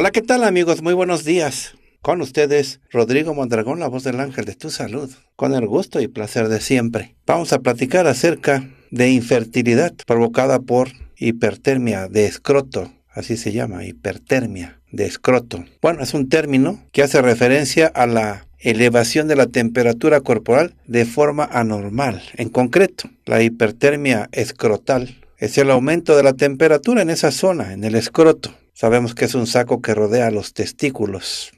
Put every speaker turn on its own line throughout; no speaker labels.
Hola, ¿qué tal amigos? Muy buenos días. Con ustedes, Rodrigo Mondragón, la voz del ángel de tu salud, con el gusto y placer de siempre. Vamos a platicar acerca de infertilidad provocada por hipertermia de escroto, así se llama, hipertermia de escroto. Bueno, es un término que hace referencia a la elevación de la temperatura corporal de forma anormal. En concreto, la hipertermia escrotal es el aumento de la temperatura en esa zona, en el escroto, Sabemos que es un saco que rodea los testículos,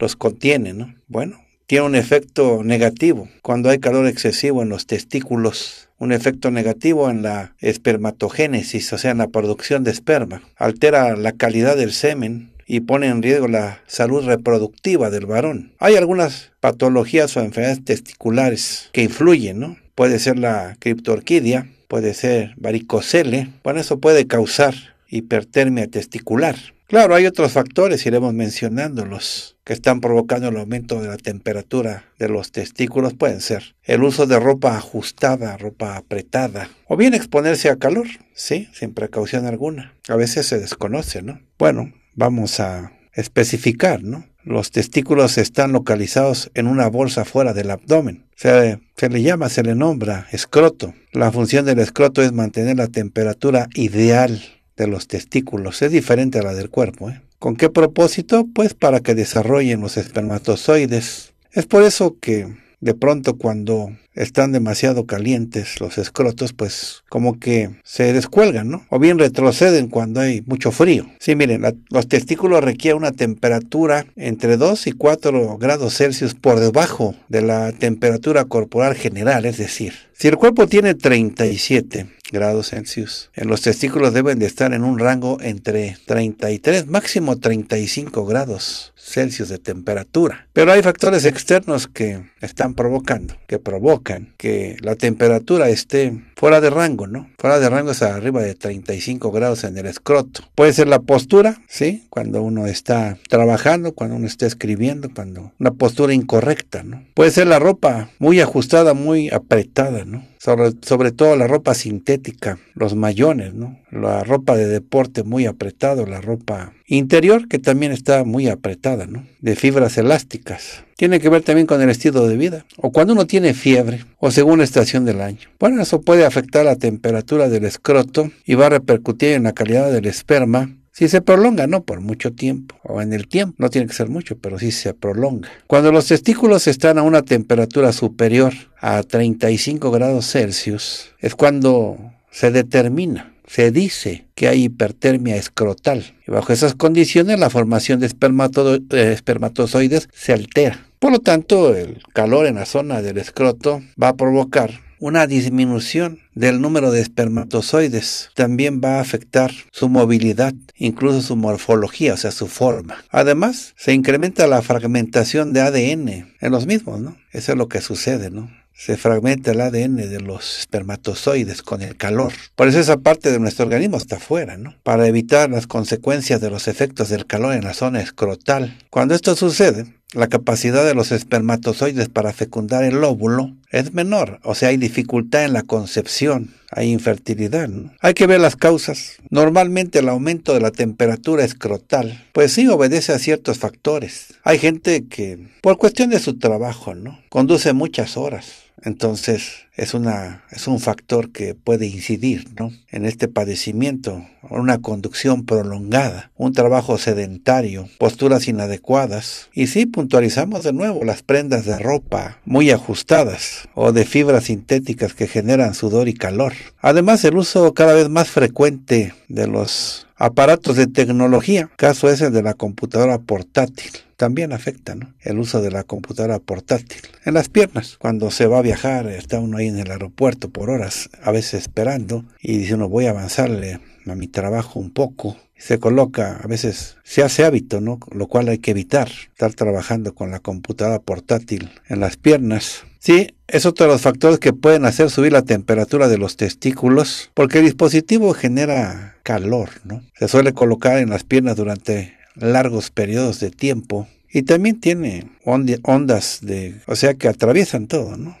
los contiene, ¿no? Bueno, tiene un efecto negativo cuando hay calor excesivo en los testículos, un efecto negativo en la espermatogénesis, o sea, en la producción de esperma. Altera la calidad del semen y pone en riesgo la salud reproductiva del varón. Hay algunas patologías o enfermedades testiculares que influyen, ¿no? Puede ser la criptorquidia, puede ser varicocele, bueno, eso puede causar hipertermia testicular. Claro, hay otros factores, iremos mencionándolos, que están provocando el aumento de la temperatura de los testículos. Pueden ser el uso de ropa ajustada, ropa apretada, o bien exponerse a calor, sí, sin precaución alguna. A veces se desconoce, ¿no? Bueno, vamos a especificar, ¿no? Los testículos están localizados en una bolsa fuera del abdomen. Se, se, le llama, se le nombra escroto. La función del escroto es mantener la temperatura ideal los testículos. Es diferente a la del cuerpo. ¿eh? ¿Con qué propósito? Pues para que desarrollen los espermatozoides. Es por eso que de pronto cuando están demasiado calientes los escrotos, pues como que se descuelgan, ¿no? O bien retroceden cuando hay mucho frío. Sí, miren, los testículos requieren una temperatura entre 2 y 4 grados Celsius por debajo de la temperatura corporal general, es decir, si el cuerpo tiene 37 grados Celsius, en los testículos deben de estar en un rango entre 33, máximo 35 grados Celsius de temperatura. Pero hay factores externos que están provocando, que provocan que la temperatura esté fuera de rango, ¿no? Fuera de rango es arriba de 35 grados en el escroto. Puede ser la postura, ¿sí? Cuando uno está trabajando, cuando uno está escribiendo, cuando una postura incorrecta, ¿no? Puede ser la ropa muy ajustada, muy apretada, ¿no? Sobre, sobre todo la ropa sintética, los mayones, La ropa de deporte muy apretado, la ropa interior que también está muy apretada, De fibras elásticas. Tiene que ver también con el estilo de vida, o cuando uno tiene fiebre, o según la estación del año. Bueno, eso puede afectar la temperatura del escroto y va a repercutir en la calidad del esperma si se prolonga, no por mucho tiempo, o en el tiempo, no tiene que ser mucho, pero si sí se prolonga. Cuando los testículos están a una temperatura superior a 35 grados Celsius, es cuando se determina se dice que hay hipertermia escrotal. Y bajo esas condiciones la formación de eh, espermatozoides se altera. Por lo tanto, el calor en la zona del escroto va a provocar una disminución del número de espermatozoides también va a afectar su movilidad, incluso su morfología, o sea, su forma. Además, se incrementa la fragmentación de ADN en los mismos, ¿no? Eso es lo que sucede, ¿no? se fragmenta el ADN de los espermatozoides con el calor. Por eso esa parte de nuestro organismo está fuera, ¿no? Para evitar las consecuencias de los efectos del calor en la zona escrotal. Cuando esto sucede, la capacidad de los espermatozoides para fecundar el óvulo es menor, o sea, hay dificultad en la concepción, hay infertilidad. Hay que ver las causas. Normalmente el aumento de la temperatura escrotal, pues sí obedece a ciertos factores. Hay gente que, por cuestión de su trabajo, ¿no? Conduce muchas horas entonces, es, una, es un factor que puede incidir ¿no? en este padecimiento, una conducción prolongada, un trabajo sedentario, posturas inadecuadas. Y sí, puntualizamos de nuevo las prendas de ropa muy ajustadas o de fibras sintéticas que generan sudor y calor. Además, el uso cada vez más frecuente de los Aparatos de tecnología, caso es el de la computadora portátil también afecta ¿no? el uso de la computadora portátil en las piernas. Cuando se va a viajar, está uno ahí en el aeropuerto por horas, a veces esperando, y dice uno voy a avanzarle a mi trabajo un poco. Se coloca, a veces se hace hábito, ¿no? Lo cual hay que evitar, estar trabajando con la computadora portátil en las piernas. Sí, es otro de los factores que pueden hacer subir la temperatura de los testículos, porque el dispositivo genera calor, ¿no? Se suele colocar en las piernas durante largos periodos de tiempo y también tiene ondas de, o sea, que atraviesan todo, ¿no?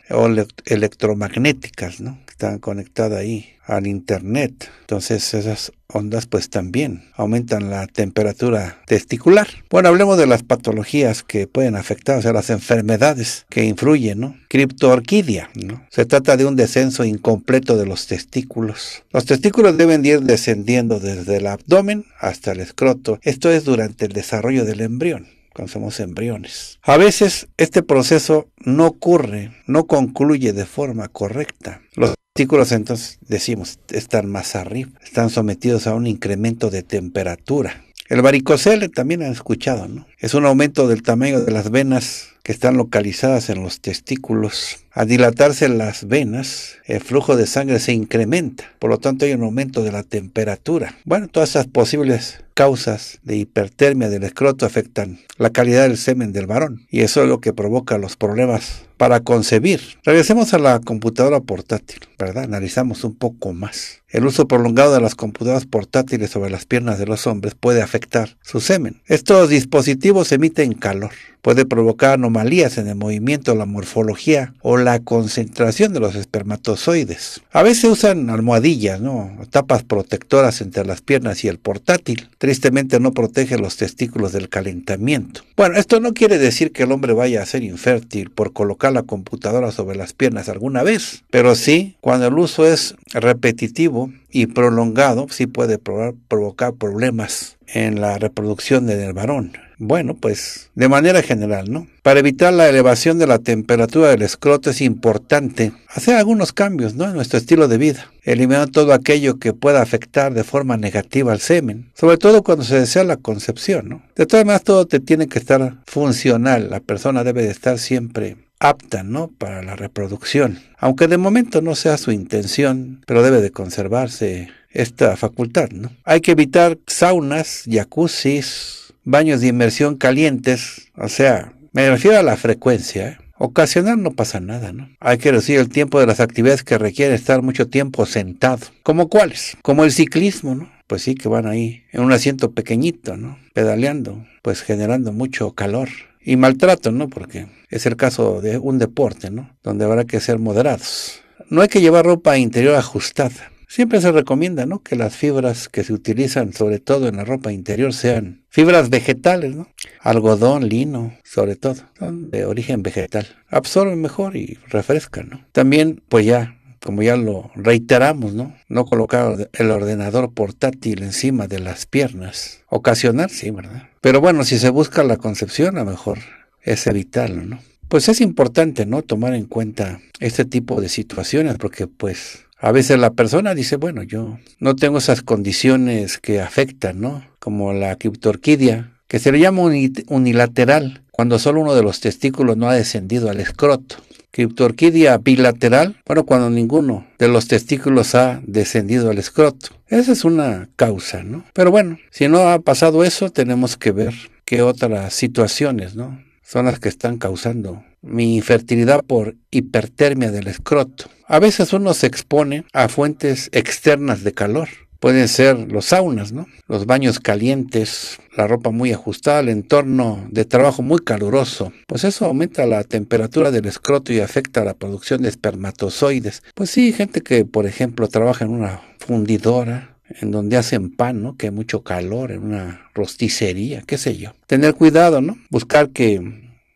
electromagnéticas, ¿no? Están conectadas ahí al internet. Entonces esas ondas pues también aumentan la temperatura testicular. Bueno, hablemos de las patologías que pueden afectar, o sea, las enfermedades que influyen, ¿no? Criptoorquidia, ¿no? Se trata de un descenso incompleto de los testículos. Los testículos deben ir descendiendo desde el abdomen hasta el escroto. Esto es durante el desarrollo del embrión cuando somos embriones. A veces este proceso no ocurre, no concluye de forma correcta. Los testículos entonces decimos están más arriba, están sometidos a un incremento de temperatura. El varicocele también han escuchado, ¿no? Es un aumento del tamaño de las venas que están localizadas en los testículos al dilatarse las venas, el flujo de sangre se incrementa, por lo tanto hay un aumento de la temperatura. Bueno, todas esas posibles causas de hipertermia del escroto afectan la calidad del semen del varón y eso es lo que provoca los problemas para concebir. Regresemos a la computadora portátil, ¿verdad? Analizamos un poco más. El uso prolongado de las computadoras portátiles sobre las piernas de los hombres puede afectar su semen. Estos dispositivos emiten calor, puede provocar anomalías en el movimiento, la morfología o la concentración de los espermatozoides. A veces usan almohadillas, ¿no? tapas protectoras entre las piernas y el portátil. Tristemente no protege los testículos del calentamiento. Bueno, esto no quiere decir que el hombre vaya a ser infértil por colocar la computadora sobre las piernas alguna vez, pero sí, cuando el uso es repetitivo y prolongado, sí puede provocar problemas en la reproducción del varón. Bueno, pues de manera general, ¿no? Para evitar la elevación de la temperatura del escroto es importante hacer algunos cambios, ¿no? En nuestro estilo de vida, eliminar todo aquello que pueda afectar de forma negativa al semen, sobre todo cuando se desea la concepción, ¿no? De todas maneras, todo te tiene que estar funcional, la persona debe de estar siempre apta, ¿no? Para la reproducción, aunque de momento no sea su intención, pero debe de conservarse esta facultad, ¿no? Hay que evitar saunas, jacuzzis, baños de inmersión calientes, o sea, me refiero a la frecuencia, ¿eh? Ocasional no pasa nada, ¿no? Hay que reducir el tiempo de las actividades que requieren estar mucho tiempo sentado. ¿Como cuáles? Como el ciclismo, ¿no? Pues sí, que van ahí en un asiento pequeñito, ¿no? Pedaleando, pues generando mucho calor y maltrato, ¿no? Porque es el caso de un deporte, ¿no? Donde habrá que ser moderados. No hay que llevar ropa interior ajustada. Siempre se recomienda ¿no? que las fibras que se utilizan sobre todo en la ropa interior sean fibras vegetales, ¿no? algodón, lino, sobre todo, son de origen vegetal. Absorben mejor y refrescan. ¿no? También, pues ya como ya lo reiteramos, ¿no? No colocar el ordenador portátil encima de las piernas. Ocasional, sí, ¿verdad? Pero bueno, si se busca la concepción, a lo mejor es evitarlo, ¿no? Pues es importante, ¿no? Tomar en cuenta este tipo de situaciones porque, pues, a veces la persona dice, bueno, yo no tengo esas condiciones que afectan, ¿no? Como la criptorquidia, que se le llama unilateral, cuando solo uno de los testículos no ha descendido al escroto. Criptorquidia bilateral, bueno, cuando ninguno de los testículos ha descendido al escroto. Esa es una causa, ¿no? Pero bueno, si no ha pasado eso, tenemos que ver qué otras situaciones, ¿no? son las que están causando mi infertilidad por hipertermia del escroto. A veces uno se expone a fuentes externas de calor. Pueden ser los saunas, ¿no? Los baños calientes, la ropa muy ajustada, el entorno de trabajo muy caluroso. Pues eso aumenta la temperatura del escroto y afecta la producción de espermatozoides. Pues sí, gente que, por ejemplo, trabaja en una fundidora en donde hacen pan, ¿no? Que hay mucho calor, en una rosticería, qué sé yo. Tener cuidado, ¿no? Buscar que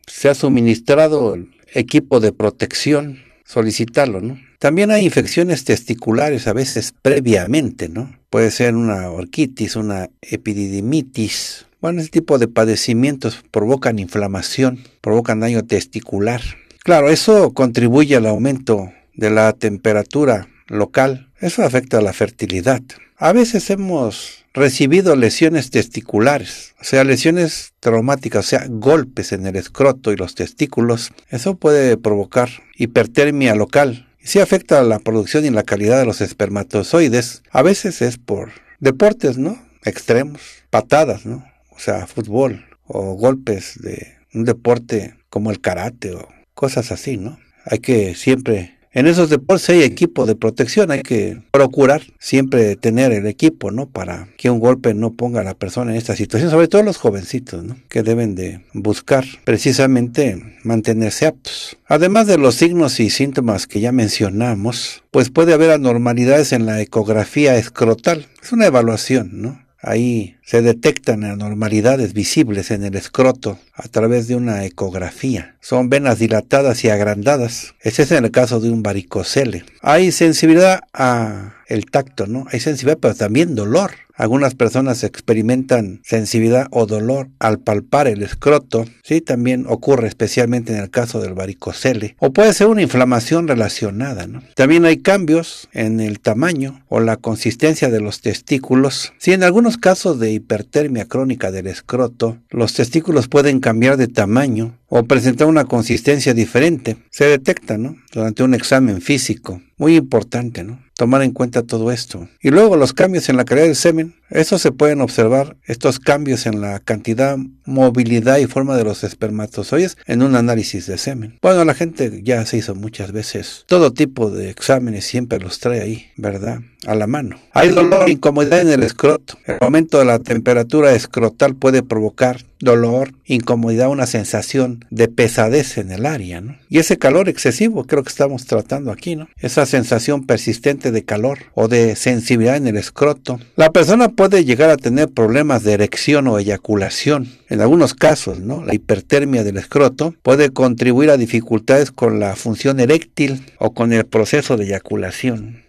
sea suministrado el equipo de protección, solicitarlo, ¿no? También hay infecciones testiculares a veces previamente, ¿no? Puede ser una orquitis, una epididimitis. Bueno, ese tipo de padecimientos provocan inflamación, provocan daño testicular. Claro, eso contribuye al aumento de la temperatura local. Eso afecta a la fertilidad. A veces hemos recibido lesiones testiculares, o sea, lesiones traumáticas, o sea, golpes en el escroto y los testículos. Eso puede provocar hipertermia local. Si afecta a la producción y la calidad de los espermatozoides, a veces es por deportes, ¿no? Extremos, patadas, ¿no? O sea, fútbol o golpes de un deporte como el karate o cosas así, ¿no? Hay que siempre en esos deportes hay equipo de protección, hay que procurar siempre tener el equipo, ¿no? Para que un golpe no ponga a la persona en esta situación, sobre todo los jovencitos, ¿no? Que deben de buscar precisamente mantenerse aptos. Además de los signos y síntomas que ya mencionamos, pues puede haber anormalidades en la ecografía escrotal. Es una evaluación, ¿no? Ahí se detectan anormalidades visibles en el escroto a través de una ecografía. Son venas dilatadas y agrandadas. Ese es en el caso de un varicocele. Hay sensibilidad a el tacto, ¿no? Hay sensibilidad, pero también dolor. Algunas personas experimentan sensibilidad o dolor al palpar el escroto. Sí, también ocurre especialmente en el caso del varicocele. O puede ser una inflamación relacionada. También hay cambios en el tamaño o la consistencia de los testículos. Si en algunos casos de hipertermia crónica del escroto, los testículos pueden cambiar de tamaño o presentar una consistencia diferente. Se detecta durante un examen físico. Muy importante, ¿no? Tomar en cuenta todo esto. Y luego los cambios en la calidad del semen eso se pueden observar, estos cambios en la cantidad, movilidad y forma de los espermatozoides en un análisis de semen. Bueno, la gente ya se hizo muchas veces todo tipo de exámenes, siempre los trae ahí, ¿verdad? A la mano. Hay dolor, incomodidad en el escroto. El aumento de la temperatura escrotal puede provocar dolor, incomodidad, una sensación de pesadez en el área, ¿no? Y ese calor excesivo, creo que estamos tratando aquí, ¿no? Esa sensación persistente de calor o de sensibilidad en el escroto. La persona puede llegar a tener problemas de erección o eyaculación. En algunos casos, La hipertermia del escroto puede contribuir a dificultades con la función eréctil o con el proceso de eyaculación.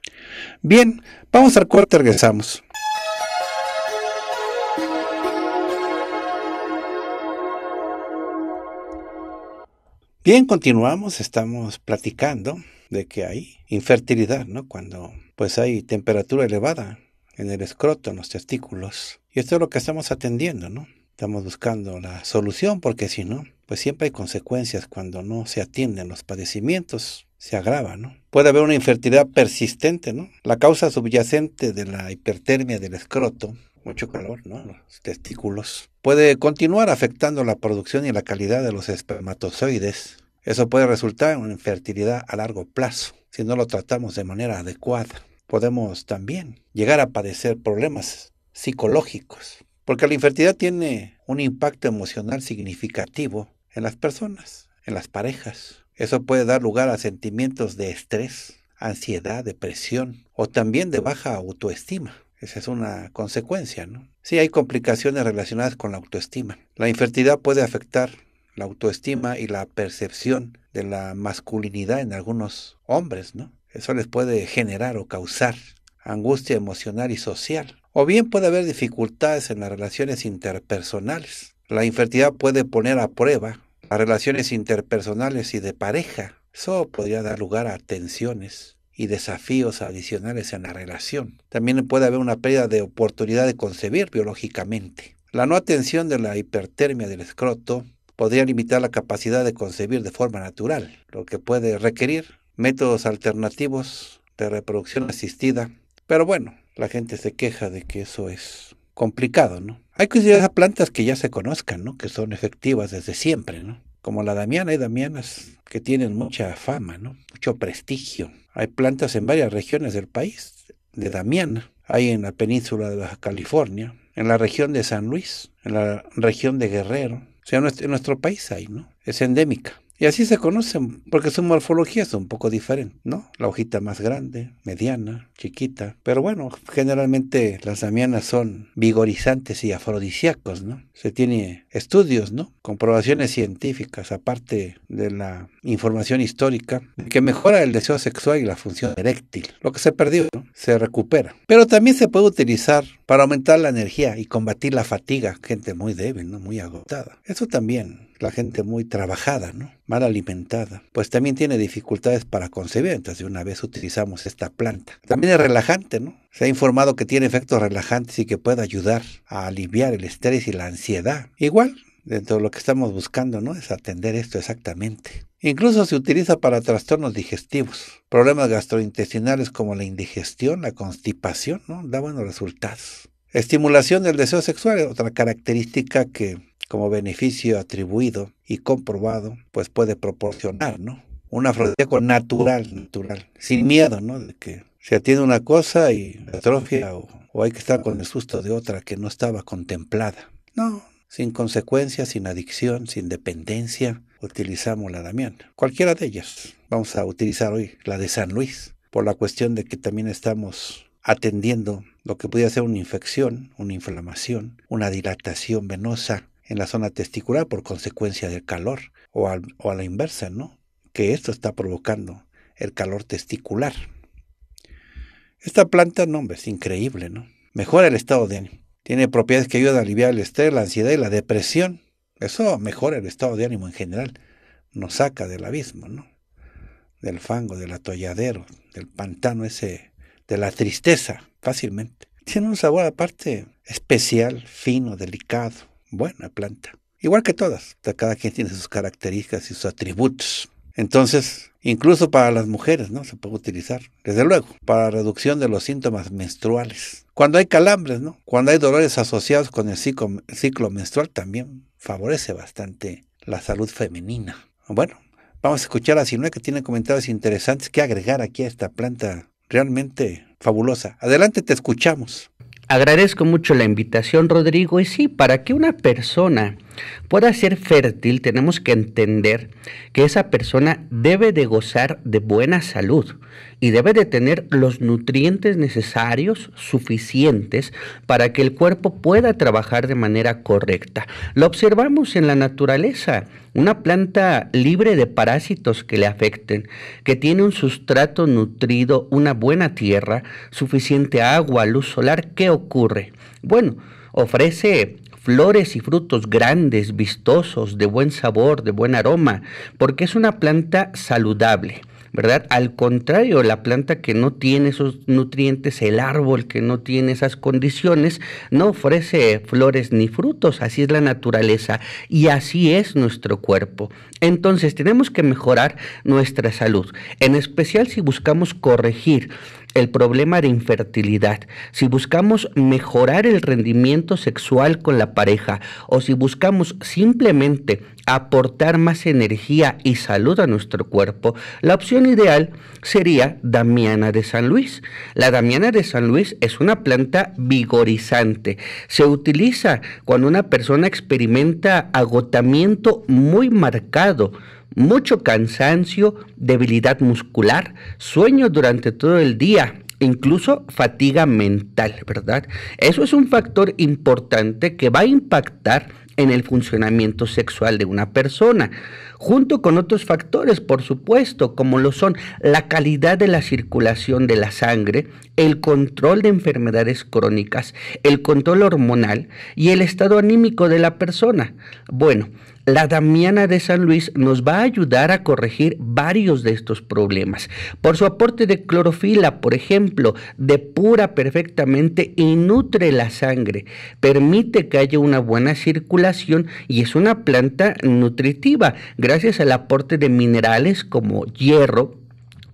Bien, vamos al corte, regresamos. Bien, continuamos, estamos platicando de que hay infertilidad, Cuando pues hay temperatura elevada en el escroto, en los testículos. Y esto es lo que estamos atendiendo, ¿no? Estamos buscando la solución porque si no, pues siempre hay consecuencias cuando no se atienden los padecimientos se agrava, ¿no? Puede haber una infertilidad persistente, ¿no? La causa subyacente de la hipertermia del escroto, mucho calor, ¿no? Los testículos, puede continuar afectando la producción y la calidad de los espermatozoides. Eso puede resultar en una infertilidad a largo plazo si no lo tratamos de manera adecuada podemos también llegar a padecer problemas psicológicos, porque la infertilidad tiene un impacto emocional significativo en las personas, en las parejas. Eso puede dar lugar a sentimientos de estrés, ansiedad, depresión o también de baja autoestima. Esa es una consecuencia, ¿no? Sí hay complicaciones relacionadas con la autoestima. La infertilidad puede afectar la autoestima y la percepción de la masculinidad en algunos hombres, ¿no? Eso les puede generar o causar angustia emocional y social. O bien puede haber dificultades en las relaciones interpersonales. La infertilidad puede poner a prueba las relaciones interpersonales y de pareja. Eso podría dar lugar a tensiones y desafíos adicionales en la relación. También puede haber una pérdida de oportunidad de concebir biológicamente. La no atención de la hipertermia del escroto podría limitar la capacidad de concebir de forma natural, lo que puede requerir métodos alternativos de reproducción asistida. Pero bueno, la gente se queja de que eso es complicado, ¿no? Hay que plantas que ya se conozcan, ¿no? Que son efectivas desde siempre, ¿no? Como la damiana, hay damianas que tienen mucha fama, ¿no? Mucho prestigio. Hay plantas en varias regiones del país de damiana. Hay en la península de Baja California, en la región de San Luis, en la región de Guerrero. O sea, en nuestro país hay, ¿no? Es endémica. Y así se conocen, porque su morfología es un poco diferente, ¿no? La hojita más grande, mediana, chiquita. Pero bueno, generalmente las damianas son vigorizantes y afrodisíacos, ¿no? Se tiene estudios, ¿no? Comprobaciones científicas, aparte de la información histórica, que mejora el deseo sexual y la función eréctil. Lo que se perdió, Se recupera. Pero también se puede utilizar para aumentar la energía y combatir la fatiga. Gente muy débil, ¿no? Muy agotada. Eso también la gente muy trabajada, ¿no? mal alimentada, pues también tiene dificultades para concebir, entonces de una vez utilizamos esta planta. También es relajante, ¿no? Se ha informado que tiene efectos relajantes y que puede ayudar a aliviar el estrés y la ansiedad. Igual, dentro de lo que estamos buscando, ¿no? Es atender esto exactamente. Incluso se utiliza para trastornos digestivos, problemas gastrointestinales como la indigestión, la constipación, ¿no? Da buenos resultados. Estimulación del deseo sexual, otra característica que como beneficio atribuido y comprobado, pues puede proporcionar, ¿no? Un natural, natural, sin miedo, ¿no? De que se atiende una cosa y atrofia o, hay que estar con el susto de otra que no estaba contemplada. No, sin consecuencias, sin adicción, sin dependencia, utilizamos la Damián. Cualquiera de ellas. Vamos a utilizar hoy la de San Luis, por la cuestión de que también estamos atendiendo lo que podría ser una infección, una inflamación, una dilatación venosa, en la zona testicular por consecuencia del calor, o, a la inversa, ¿no? Que esto está provocando el calor testicular. Esta planta, no, es increíble, ¿no? Mejora el estado de ánimo. Tiene propiedades que ayudan a aliviar el estrés, la ansiedad y la depresión. Eso mejora el estado de ánimo en general. Nos saca del abismo, ¿no? Del fango, del atolladero, del pantano ese, de la tristeza, fácilmente. Tiene un sabor aparte especial, fino, delicado buena planta. Igual que todas, cada quien tiene sus características y sus atributos. Entonces, incluso para las mujeres, ¿no? Se puede utilizar, desde luego, para reducción de los síntomas menstruales. Cuando hay calambres, ¿no? Cuando hay dolores asociados con el ciclo, ciclo menstrual, también favorece bastante la salud femenina. Bueno, vamos a escuchar a Sinue que tiene comentarios interesantes que agregar aquí a esta planta
realmente fabulosa. Adelante, te escuchamos. Agradezco mucho la invitación, Rodrigo. Y sí, para que una persona pueda ser fértil, tenemos que entender que esa persona debe de gozar de buena salud y debe de tener los nutrientes necesarios suficientes para que el cuerpo pueda trabajar de manera correcta. Lo observamos en la naturaleza, una planta libre de parásitos que le afecten, que tiene un sustrato nutrido, una buena tierra, suficiente agua, luz solar, ¿qué ocurre? Bueno, ofrece flores y frutos grandes, vistosos, de buen sabor, de buen aroma, porque es una planta saludable. ¿verdad? Al contrario, la planta que no tiene esos nutrientes, el árbol que no tiene esas condiciones, no ofrece flores ni frutos, así es la naturaleza y así es nuestro cuerpo. Entonces tenemos que mejorar nuestra salud, en especial si buscamos corregir el problema de infertilidad, si buscamos mejorar el rendimiento sexual con la pareja o si buscamos simplemente aportar más energía y salud a nuestro cuerpo, la opción ideal sería Damiana de San Luis. La Damiana de San Luis es una planta vigorizante. Se utiliza cuando una persona experimenta agotamiento muy marcado mucho cansancio, debilidad muscular, sueño durante todo el día, incluso fatiga mental, ¿verdad? Eso es un factor importante que va a impactar en el funcionamiento sexual de una persona, junto con otros factores, por supuesto, como lo son la calidad de la circulación de la sangre, el control de enfermedades crónicas, el control hormonal y el estado anímico de la persona. Bueno, la Damiana de San Luis nos va a ayudar a corregir varios de estos problemas. Por su aporte de clorofila, por ejemplo, depura perfectamente y nutre la sangre. Permite que haya una buena circulación y es una planta nutritiva gracias al aporte de minerales como hierro,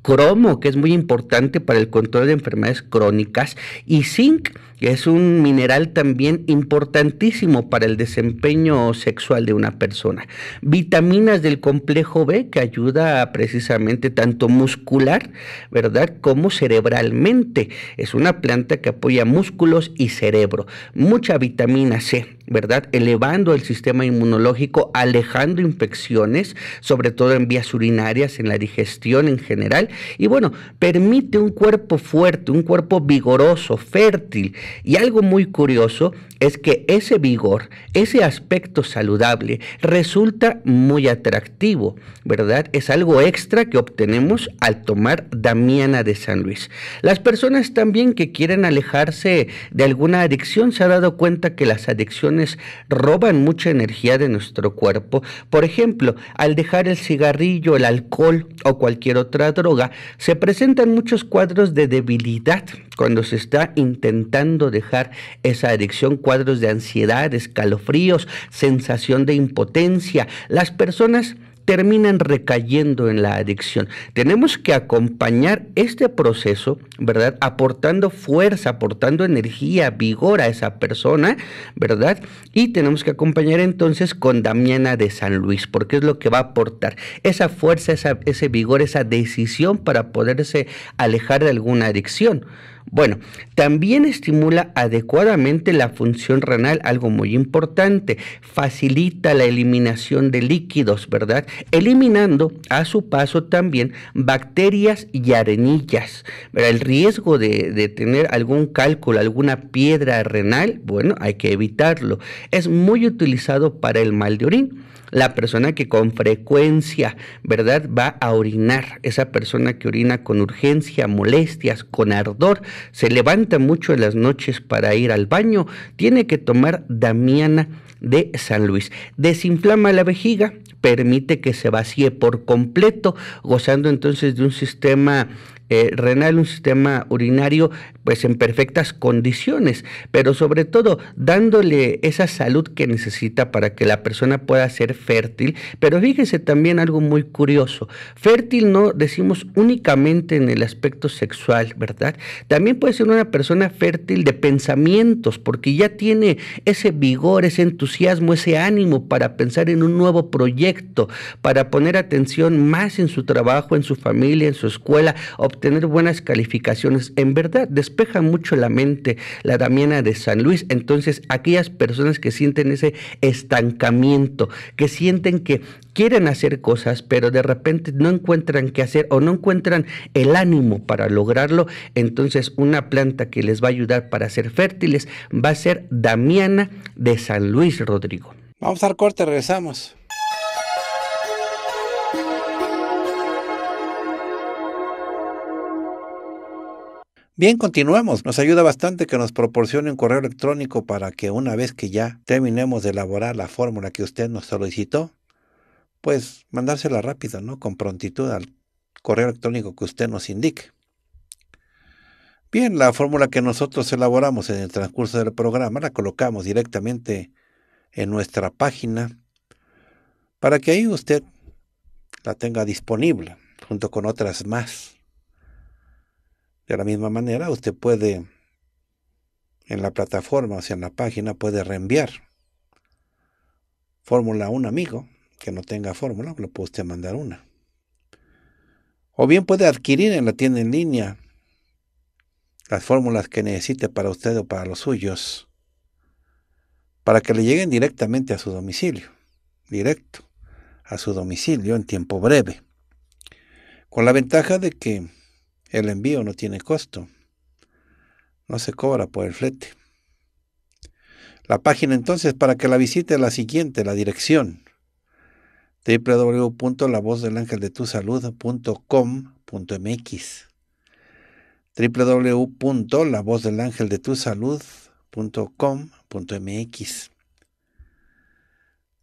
cromo, que es muy importante para el control de enfermedades crónicas, y zinc, que es un mineral también importantísimo para el desempeño sexual de una persona. Vitaminas del complejo B, que ayuda precisamente tanto muscular, ¿verdad?, como cerebralmente. Es una planta que apoya músculos y cerebro. Mucha vitamina C ¿verdad? Elevando el sistema inmunológico, alejando infecciones, sobre todo en vías urinarias, en la digestión en general. Y bueno, permite un cuerpo fuerte, un cuerpo vigoroso, fértil. Y algo muy curioso es que ese vigor, ese aspecto saludable resulta muy atractivo, ¿verdad? Es algo extra que obtenemos al tomar Damiana de San Luis. Las personas también que quieren alejarse de alguna adicción se han dado cuenta que las adicciones roban mucha energía de nuestro cuerpo. Por ejemplo, al dejar el cigarrillo, el alcohol o cualquier otra droga, se presentan muchos cuadros de debilidad cuando se está intentando dejar esa adicción, cuadros de ansiedad, escalofríos, sensación de impotencia. Las personas terminan recayendo en la adicción. Tenemos que acompañar este proceso, ¿verdad? Aportando fuerza, aportando energía, vigor a esa persona, ¿verdad? Y tenemos que acompañar entonces con Damiana de San Luis, porque es lo que va a aportar esa fuerza, ese vigor, esa decisión para poderse alejar de alguna adicción. Bueno, también estimula adecuadamente la función renal, algo muy importante, facilita la eliminación de líquidos, ¿verdad? Eliminando a su paso también bacterias y arenillas. El riesgo de, de tener algún cálculo, alguna piedra renal, bueno, hay que evitarlo. Es muy utilizado para el mal de orín la persona que con frecuencia, ¿verdad? Va a orinar, esa persona que orina con urgencia, molestias, con ardor, se levanta mucho en las noches para ir al baño, tiene que tomar Damiana de San Luis. Desinflama la vejiga, permite que se vacíe por completo, gozando entonces de un sistema eh, renal, un sistema urinario pues en perfectas condiciones, pero sobre todo dándole esa salud que necesita para que la persona pueda ser fértil. Pero fíjese también algo muy curioso, fértil no decimos únicamente en el aspecto sexual, ¿verdad? También puede ser una persona fértil de pensamientos, porque ya tiene ese vigor, ese entusiasmo, ese ánimo para pensar en un nuevo proyecto, para poner atención más en su trabajo, en su familia, en su escuela, tener buenas calificaciones. En verdad, despeja mucho la mente la Damiana de San Luis. Entonces, aquellas personas que sienten ese estancamiento, que sienten que quieren hacer cosas, pero de repente no encuentran qué hacer o no encuentran el ánimo para lograrlo, entonces una planta que les va a ayudar para ser fértiles va a ser Damiana de San Luis Rodrigo. Vamos al corte, regresamos.
Bien, continuamos. Nos ayuda bastante que nos proporcione un correo electrónico para que una vez que ya terminemos de elaborar la fórmula que usted nos solicitó, pues mandársela rápida, ¿no? Con prontitud al correo electrónico que usted nos indique. Bien, la fórmula que nosotros elaboramos en el transcurso del programa la colocamos directamente en nuestra página para que ahí usted la tenga disponible junto con otras más. De la misma manera, usted puede, en la plataforma, o sea, en la página, puede reenviar fórmula a un amigo que no tenga fórmula, le puede usted mandar una. O bien puede adquirir en la tienda en línea las fórmulas que necesite para usted o para los suyos, para que le lleguen directamente a su domicilio, directo a su domicilio en tiempo breve, con la ventaja de que el envío no tiene costo. No se cobra por el flete. La página entonces para que la visite es la siguiente, la dirección www.lavozdelangeldetusalud.com.mx www.lavozdelangeldetusalud.com.mx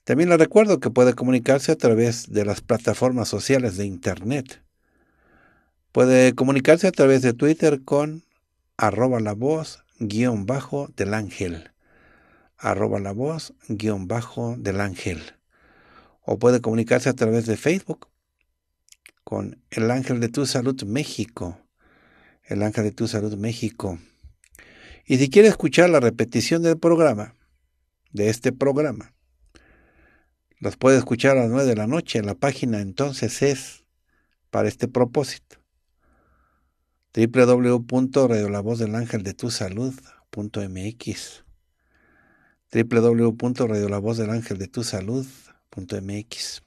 También le recuerdo que puede comunicarse a través de las plataformas sociales de Internet Puede comunicarse a través de Twitter con arroba la voz guión bajo del ángel. Arroba la voz guión bajo del ángel. O puede comunicarse a través de Facebook con el ángel de tu salud México. El ángel de tu salud México. Y si quiere escuchar la repetición del programa, de este programa, las puede escuchar a las 9 de la noche. La página entonces es para este propósito www.radiolavozdelangeldetusalud.mx www.radiolavozdelangeldetusalud.mx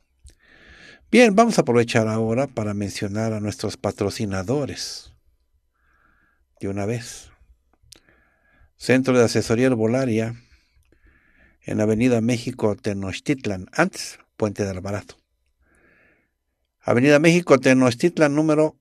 Bien, vamos a aprovechar ahora para mencionar a nuestros patrocinadores. De una vez. Centro de Asesoría Herbolaria en Avenida México Tenochtitlan, antes Puente del Barato. Avenida México Tenochtitlan número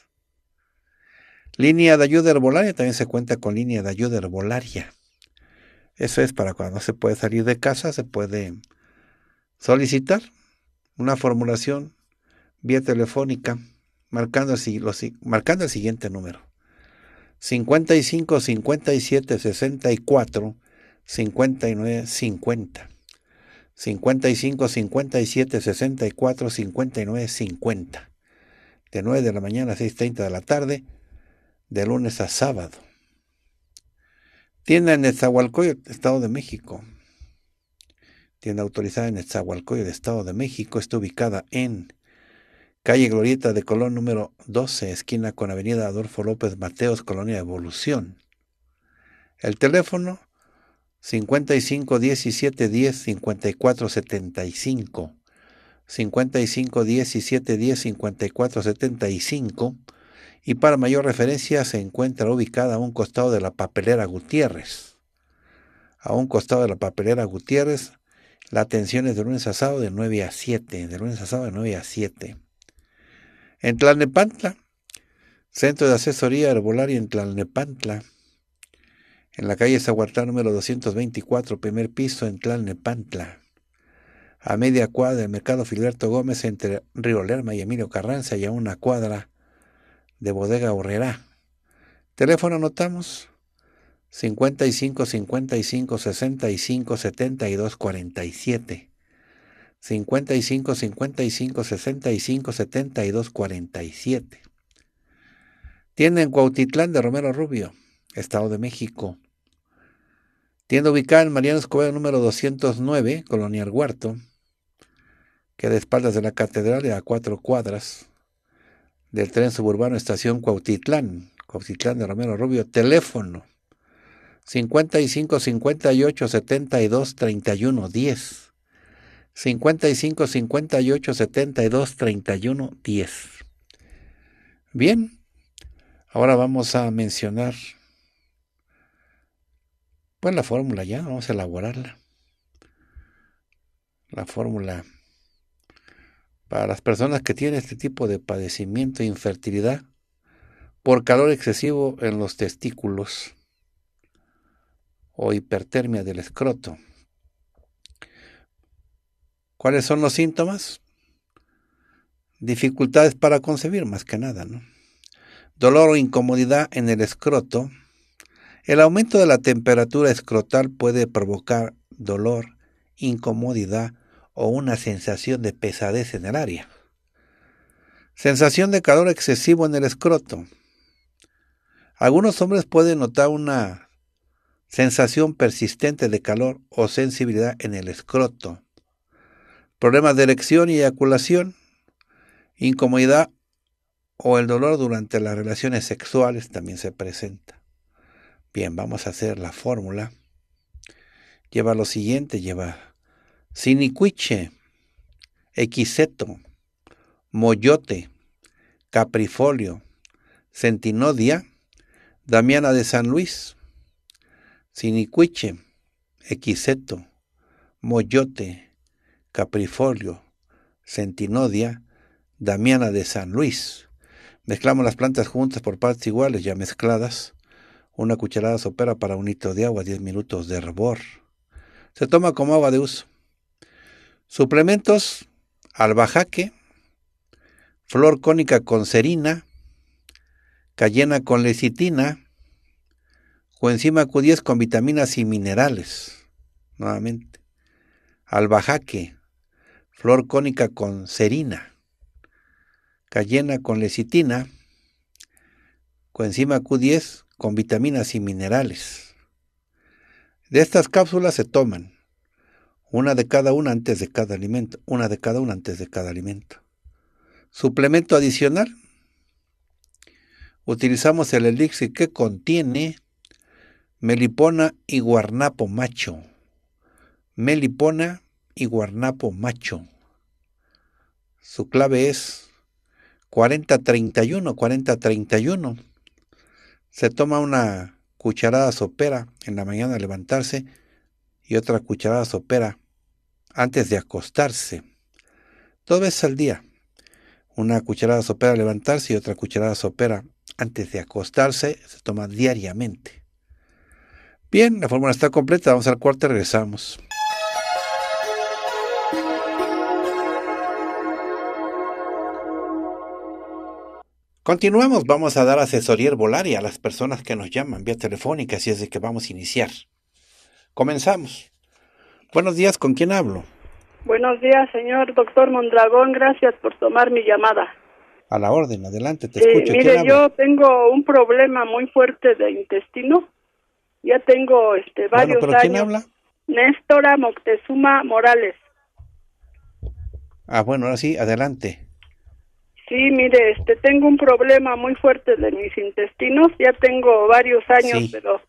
Línea de ayuda herbolaria, también se cuenta con línea de ayuda herbolaria. Eso es para cuando se puede salir de casa, se puede solicitar una formulación vía telefónica marcando el, marcando el siguiente número. 55 57 64 59 50. 55 57 64 59 50. De 9 de la mañana a 6.30 de la tarde de lunes a sábado. Tienda en Ezahualcoy, Estado de México. Tienda autorizada en Ezahualcoy, Estado de México. Está ubicada en calle Glorieta de Colón número 12, esquina con Avenida Adolfo López Mateos, Colonia Evolución. El teléfono 55 17 10 54 75. 55 17 10 54 75 y para mayor referencia se encuentra ubicada a un costado de la papelera Gutiérrez. A un costado de la papelera Gutiérrez, la atención es de lunes a sábado de 9 a 7, de lunes a sábado de 9 a 7. En Tlalnepantla, Centro de Asesoría Herbolaria en Tlalnepantla, en la calle Zaguartá número 224, primer piso en Tlalnepantla. A media cuadra del mercado Filiberto Gómez entre Río Lerma y Emilio Carranza y a una cuadra de Bodega Horrera. Teléfono anotamos 55 55 65 72 47. 55 55 65 72 47. Tienda en Cuautitlán de Romero Rubio, Estado de México. Tienda ubicada en Mariano Escobedo número 209, Colonial El Huerto, que de espaldas de la catedral y a cuatro cuadras del tren suburbano Estación Cuautitlán, Cuautitlán de Romero Rubio, teléfono 55 58 72 31 10. 55 58 72 31 10. Bien, ahora vamos a mencionar pues la fórmula ya, vamos a elaborarla. La fórmula para las personas que tienen este tipo de padecimiento e infertilidad por calor excesivo en los testículos o hipertermia del escroto. ¿Cuáles son los síntomas? Dificultades para concebir, más que nada, Dolor o incomodidad en el escroto. El aumento de la temperatura escrotal puede provocar dolor, incomodidad o una sensación de pesadez en el área. Sensación de calor excesivo en el escroto. Algunos hombres pueden notar una sensación persistente de calor o sensibilidad en el escroto, problemas de erección y eyaculación, incomodidad o el dolor durante las relaciones sexuales también se presenta. Bien, vamos a hacer la fórmula. Lleva lo siguiente, lleva Sinicuiche, Equiseto, Moyote, Caprifolio, Centinodia, Damiana de San Luis, Sinicuiche, Equiseto, Moyote, Caprifolio, Centinodia, Damiana de San Luis. Mezclamos las plantas juntas por partes iguales, ya mezcladas. Una cucharada sopera para un litro de agua, 10 minutos de hervor. Se toma como agua de uso. Suplementos, albajaque, flor cónica con serina, cayena con lecitina, coenzima Q10 con vitaminas y minerales. Nuevamente, albajaque, flor cónica con serina, cayena con lecitina, coenzima Q10 con vitaminas y minerales. De estas cápsulas se toman una de cada una antes de cada alimento. Una de cada una antes de cada alimento. Suplemento adicional. Utilizamos el elixir que contiene melipona y guarnapo macho. Melipona y guarnapo macho. Su clave es 4031, 4031. Se toma una cucharada sopera en la mañana al levantarse y otra cucharada sopera antes de acostarse, dos veces al día. Una cucharada sopera al levantarse y otra cucharada sopera antes de acostarse se toma diariamente. Bien, la fórmula está completa, vamos al cuarto y regresamos. Continuamos, vamos a dar asesoría herbolaria a las personas que nos llaman vía telefónica, así es de que vamos a iniciar. Comenzamos. Buenos días, ¿con quién hablo?
Buenos días, señor doctor Mondragón, gracias por tomar mi llamada.
A la orden, adelante, te eh, escucho. mire, yo
tengo un problema muy fuerte de intestino. Ya tengo este varios bueno, ¿pero ¿Quién habla? Néstora Moctezuma Morales.
Ah, bueno, ahora sí, adelante.
Sí, mire, este, tengo un problema muy fuerte de mis intestinos. Ya tengo varios años, pero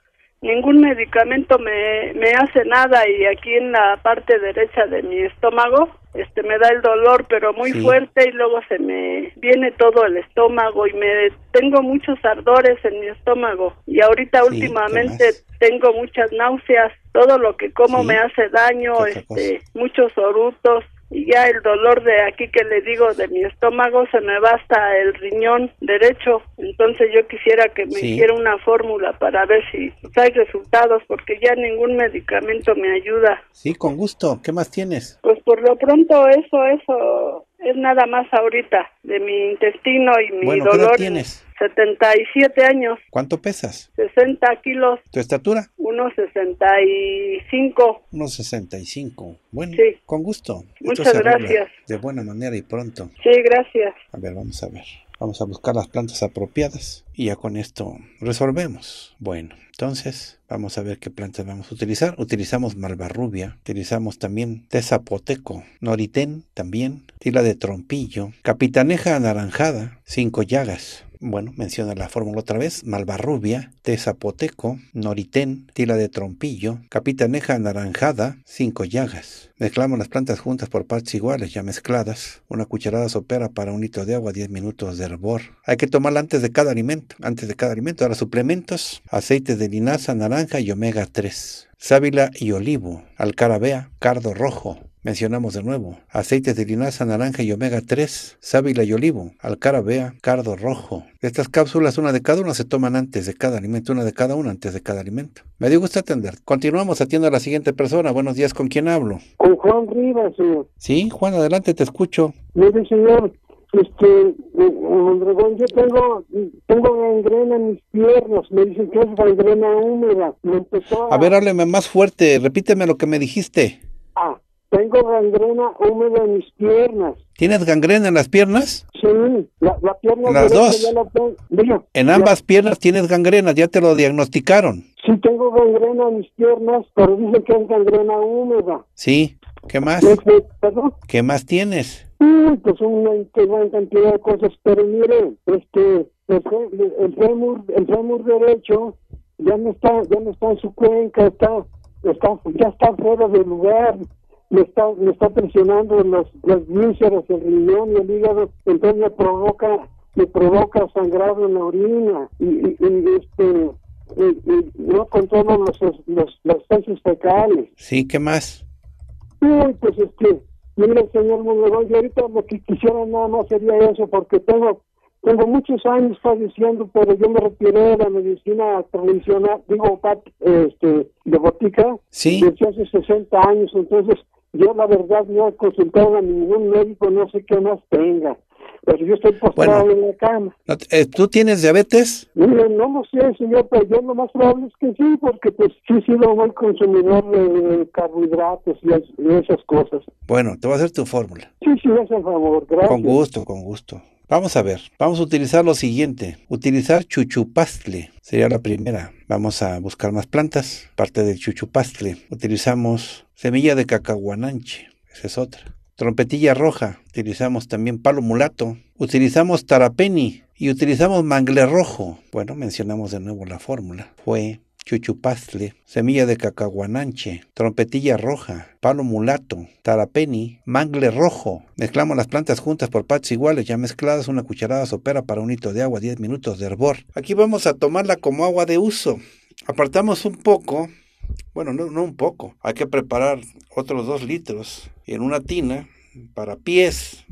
ningún medicamento me, hace nada y aquí en la parte derecha de mi estómago este me da el dolor pero muy fuerte y luego se me viene todo el estómago y me tengo muchos ardores en mi estómago y ahorita últimamente tengo muchas náuseas todo lo que como me hace daño este muchos orutos y ya el dolor de aquí que le digo de mi estómago se me va hasta el riñón derecho. Entonces yo quisiera que me hiciera una fórmula para ver si hay resultados porque ya ningún medicamento me ayuda.
Sí, con gusto. ¿Qué más tienes?
Pues por lo pronto eso, eso es nada más ahorita, de mi intestino y mi bueno, dolor. ¿qué tienes? 77 años.
¿Cuánto pesas?
60 kilos. ¿Tu estatura? 1,65.
1,65. Bueno, con gusto. Muchas gracias. De buena manera y pronto. Sí, gracias. A ver, vamos a ver. Vamos a buscar las plantas apropiadas y ya con esto resolvemos. Bueno, entonces vamos a ver qué plantas vamos a utilizar. Utilizamos malvarrubia, utilizamos también tesapoteco, noritén también, tila de trompillo, capitaneja anaranjada, cinco llagas, bueno, menciona la fórmula otra vez, Malvarrubia, té zapoteco, noritén, tila de trompillo, capitaneja anaranjada, cinco llagas. Mezclamos las plantas juntas por partes iguales, ya mezcladas. Una cucharada sopera para un litro de agua, 10 minutos de hervor. Hay que tomarla antes de cada alimento, antes de cada alimento. Ahora suplementos, aceite de linaza, naranja y omega 3. Sábila y olivo, alcarabea, cardo rojo, Mencionamos de nuevo aceites de linaza, naranja y omega 3, sábila y olivo, alcarabea, cardo rojo. Estas cápsulas, una de cada una, se toman antes de cada alimento, una de cada una antes de cada alimento. Me dio gusto atender. Continuamos, atiendo a la siguiente persona. Buenos días, ¿con quién hablo?
Con Juan Rivas, señor. Eh.
Sí, Juan, adelante, te escucho.
dice, señor, este, yo tengo, tengo gangrena en mis piernas, me dicen que es gangrena húmeda, me
empezó a... a ver, hábleme más fuerte, repíteme lo que me dijiste.
Ah, tengo gangrena húmeda en mis piernas.
¿Tienes gangrena en las piernas?
Sí, la, pierna las dos. en ambas
piernas tienes gangrena, ya te lo diagnosticaron.
Sí, tengo gangrena en mis piernas, pero dice que es gangrena húmeda.
Sí, ¿qué más? ¿Qué más tienes?
pues una, gran cantidad de cosas, pero mire, este, el, el, fémur, el fémur derecho ya no está, ya no está en su cuenca, está, está, ya está fuera de lugar me está, me está presionando los, las vísceras, del riñón el hígado, entonces me provoca, me provoca sangrado en la orina y, este no controlo los, los, fecales.
Sí, ¿qué más?
Sí, pues que, mira señor Monegón, yo ahorita lo que quisiera nada más sería eso, porque tengo tengo muchos años falleciendo, pero yo me retiré de la medicina tradicional, digo, este, de botica, sí. desde hace 60 años, entonces yo la verdad no he consultado a ningún médico, no sé qué más tenga pero pues yo estoy postrado en la cama.
Eh, ¿Tú tienes diabetes? No, no
lo sé, señor, pero yo lo más probable es que sí, porque pues sí he sido buen consumidor de, carbohidratos y, esas cosas.
Bueno, te voy a hacer tu fórmula.
Sí, sí, es el
favor, gracias. Con gusto, con gusto. Vamos a ver, vamos a utilizar lo siguiente. Utilizar chuchupastle sería la primera. Vamos a buscar más plantas. Parte del chuchupastle. Utilizamos semilla de cacahuananche. Esa es otra trompetilla roja, utilizamos también palo mulato, utilizamos tarapeni y utilizamos mangle rojo. Bueno, mencionamos de nuevo la fórmula. Fue chuchupazle, semilla de cacahuananche, trompetilla roja, palo mulato, tarapeni, mangle rojo. Mezclamos las plantas juntas por partes iguales, ya mezcladas, una cucharada sopera para un litro de agua, 10 minutos de hervor. Aquí vamos a tomarla como agua de uso. Apartamos un poco bueno, no, no un poco. Hay que preparar otros dos litros en una tina para pies,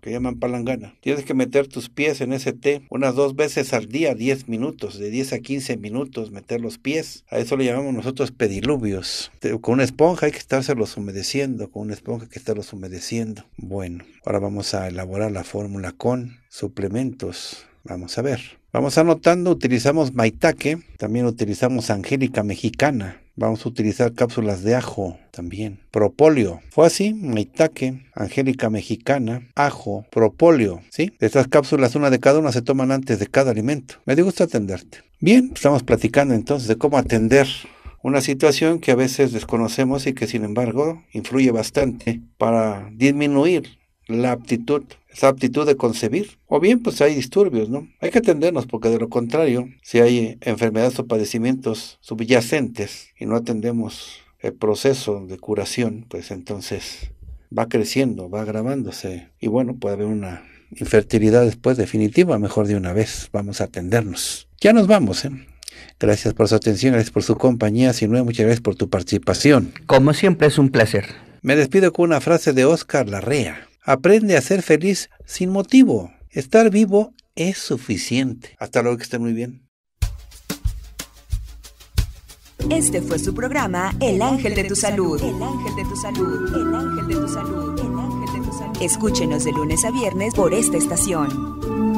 que llaman palangana. Tienes que meter tus pies en ese té unas dos veces al día, 10 minutos, de 10 a 15 minutos, meter los pies. A eso le llamamos nosotros pediluvios. Con una esponja hay que estárselos humedeciendo, con una esponja hay que estarlos humedeciendo. Bueno, ahora vamos a elaborar la fórmula con suplementos. Vamos a ver. Vamos anotando, utilizamos maitake, también utilizamos angélica mexicana, vamos a utilizar cápsulas de ajo también, Propolio. Fue así, maitake, angélica mexicana, ajo, propóleo, ¿sí? Estas cápsulas, una de cada una, se toman antes de cada alimento. Me gusta atenderte. Bien, estamos platicando entonces de cómo atender una situación que a veces desconocemos y que sin embargo influye bastante para disminuir la aptitud, esa aptitud de concebir. O bien, pues hay disturbios, ¿no? Hay que atendernos porque de lo contrario, si hay enfermedades o padecimientos subyacentes y no atendemos el proceso de curación, pues entonces va creciendo, va agravándose y bueno, puede haber una infertilidad después definitiva, mejor de una vez, vamos a atendernos. Ya nos vamos, ¿eh? Gracias por su atención, gracias por su compañía, sin duda muchas gracias por tu participación. Como siempre es un placer. Me despido con una frase de Oscar Larrea. Aprende a ser feliz sin motivo. Estar vivo es suficiente. Hasta luego, que estén muy bien.
Este fue su programa El Ángel de tu Salud. El Ángel de tu Salud. El Ángel de tu Salud. El Ángel de tu Salud. Escúchenos de lunes a viernes por esta estación.